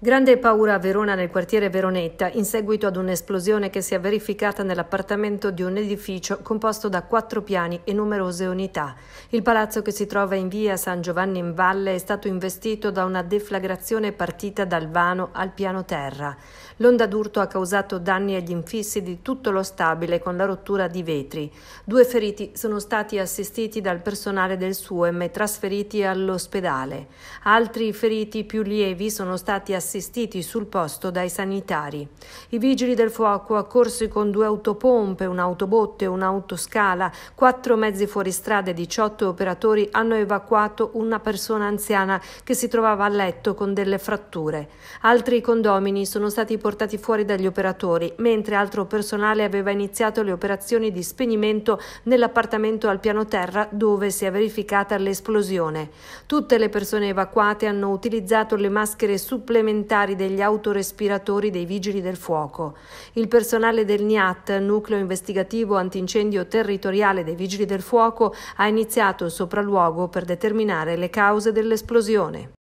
Grande paura a Verona nel quartiere Veronetta in seguito ad un'esplosione che si è verificata nell'appartamento di un edificio composto da quattro piani e numerose unità. Il palazzo che si trova in via San Giovanni in Valle è stato investito da una deflagrazione partita dal vano al piano terra. L'onda d'urto ha causato danni agli infissi di tutto lo stabile con la rottura di vetri. Due feriti sono stati assistiti dal personale del SUEM e trasferiti all'ospedale. Altri feriti più lievi sono stati assistiti assistiti sul posto dai sanitari. I vigili del fuoco, accorsi con due autopompe, un'autobotte, un'autoscala, quattro mezzi fuoristrada e 18 operatori, hanno evacuato una persona anziana che si trovava a letto con delle fratture. Altri condomini sono stati portati fuori dagli operatori, mentre altro personale aveva iniziato le operazioni di spegnimento nell'appartamento al piano terra dove si è verificata l'esplosione. Tutte le persone evacuate hanno utilizzato le maschere supplementari volontari degli autorespiratori dei Vigili del Fuoco. Il personale del NIAT, Nucleo Investigativo Antincendio Territoriale dei Vigili del Fuoco, ha iniziato il sopralluogo per determinare le cause dell'esplosione.